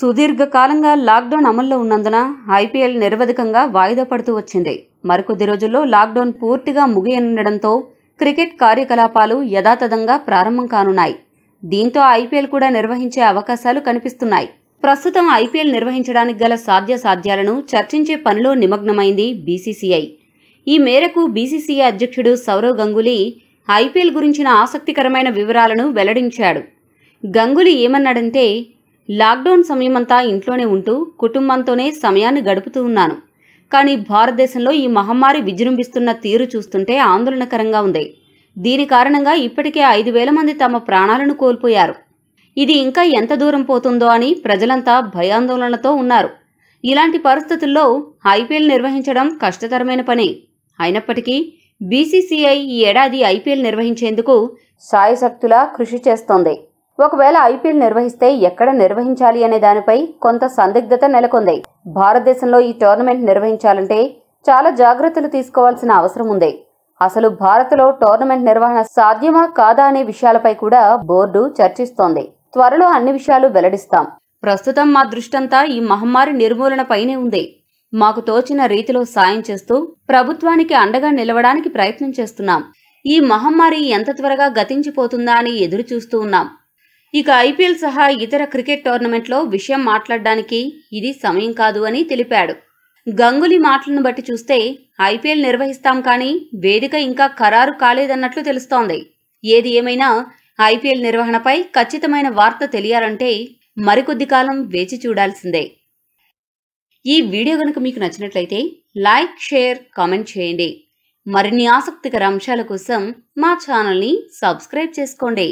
సుదీర్ఘకాలంగా lockdown అమల్లో ఉన్నందున IPL నిరవధికంగా వాయిదా పడుతూ వచ్చింది మరికొద్ది రోజుల్లో లాక్డౌన్ పూర్తిగా ముగియనుండడంతో క్రికెట్ కార్యకలాపాలు యథాతథంగా ప్రారంభం కానున్నాయి దీంతో ఐపీఎల్ కూడా నిర్వహించే అవకాశాలు కనిపిస్తున్నాయి ప్రస్తుతం ఐపీఎల్ నిర్వహించడానికి గల సాధ్యాసాధ్యాలను చర్చించే పనిలో నిమగ్నమైంది బీసీసీఐ ఈ మేరకు బీసీసీఐ అధ్యక్షుడు సౌరవ్ గంగులీ ఐపీఎల్ గురించిన ఆసక్తికరమైన వివరాలను వెల్లడించాడు గంగులీ ఏమన్నాడంటే లాక్డౌన్ సమయమంతా ఇంట్లోనే ఉంటూ కుటుంబంతోనే సమయాన్ని గడుపుతూ ఉన్నాను కానీ భారతదేశంలో ఈ మహమ్మారి విజృంభిస్తున్న తీరు చూస్తుంటే ఆందోళనకరంగా ఉంది దీని కారణంగా ఇప్పటికే ఐదు వేల మంది తమ ప్రాణాలను కోల్పోయారు ఇది ఇంకా ఎంత దూరం పోతుందో అని ప్రజలంతా భయాందోళనతో ఉన్నారు ఇలాంటి పరిస్థితుల్లో ఐపీఎల్ నిర్వహించడం కష్టతరమైన పని అయినప్పటికీ బీసీసీఐ ఈ ఏడాది ఐపీఎల్ నిర్వహించేందుకు సాయశక్తులా కృషి చేస్తోంది ఒకవేళ ఐపీఎల్ నిర్వహిస్తే ఎక్కడ నిర్వహించాలి అనే దానిపై కొంత సందిగ్ధత నెలకొంది భారతదేశంలో ఈ టోర్నమెంట్ నిర్వహించాలంటే చాలా జాగ్రత్తలు తీసుకోవాల్సిన అవసరం ఉంది అసలు భారత్లో టోర్నమెంట్ నిర్వహణ సాధ్యమా కాదా అనే విషయాలపై కూడా బోర్డు చర్చిస్తోంది త్వరలో అన్ని విషయాలు వెల్లడిస్తాం ప్రస్తుతం మా దృష్టంతా ఈ మహమ్మారి నిర్మూలనపైనే ఉంది మాకు తోచిన రీతిలో సాయం చేస్తూ ప్రభుత్వానికి అండగా నిలవడానికి ప్రయత్నం చేస్తున్నాం ఈ మహమ్మారి ఎంత త్వరగా గతించిపోతుందా అని ఎదురు చూస్తూ ఉన్నాం ఇక ఐపీఎల్ సహా ఇతర క్రికెట్ టోర్నమెంట్లో విషయం మాట్లాడడానికి ఇది సమయం కాదు అని తెలిపాడు గంగులీ మాటలను బట్టి చూస్తే ఐపీఎల్ నిర్వహిస్తాం కానీ వేదిక ఇంకా ఖరారు కాలేదన్నట్లు తెలుస్తోంది ఏది ఏమైనా ఐపీఎల్ నిర్వహణపై ఖచ్చితమైన వార్త తెలియాలంటే మరికొద్ది కాలం వేచి చూడాల్సిందే ఈ వీడియో కనుక మీకు నచ్చినట్లయితే లైక్ షేర్ కామెంట్ చేయండి మరిన్ని ఆసక్తికర అంశాల కోసం మా ఛానల్ని సబ్స్క్రైబ్ చేసుకోండి